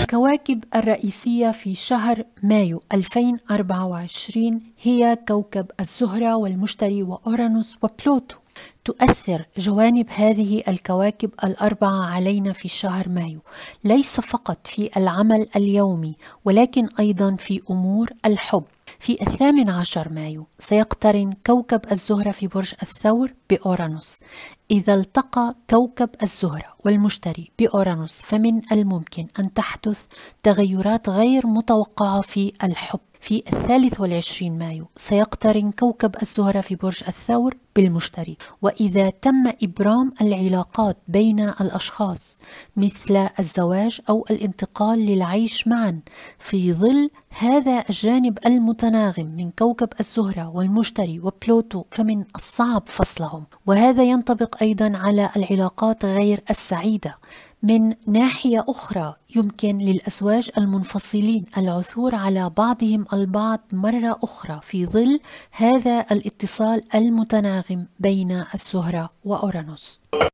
الكواكب الرئيسية في شهر مايو 2024 هي كوكب الزهرة والمشتري وأورانوس وبلوتو تؤثر جوانب هذه الكواكب الأربعة علينا في شهر مايو ليس فقط في العمل اليومي ولكن أيضا في أمور الحب في الثامن عشر مايو سيقترن كوكب الزهرة في برج الثور بأورانوس إذا التقى كوكب الزهرة والمشتري بأورانوس فمن الممكن أن تحدث تغيرات غير متوقعة في الحب في الثالث والعشرين مايو سيقترن كوكب الزهرة في برج الثور بالمشتري وإذا تم إبرام العلاقات بين الأشخاص مثل الزواج أو الانتقال للعيش معا في ظل هذا الجانب المتناغم من كوكب الزهرة والمشتري وبلوتو فمن الصعب فصلهم وهذا ينطبق أيضا على العلاقات غير السعيدة من ناحية أخرى يمكن للأزواج المنفصلين العثور على بعضهم البعض مرة أخرى في ظل هذا الاتصال المتناغم بين الزهرة وأورانوس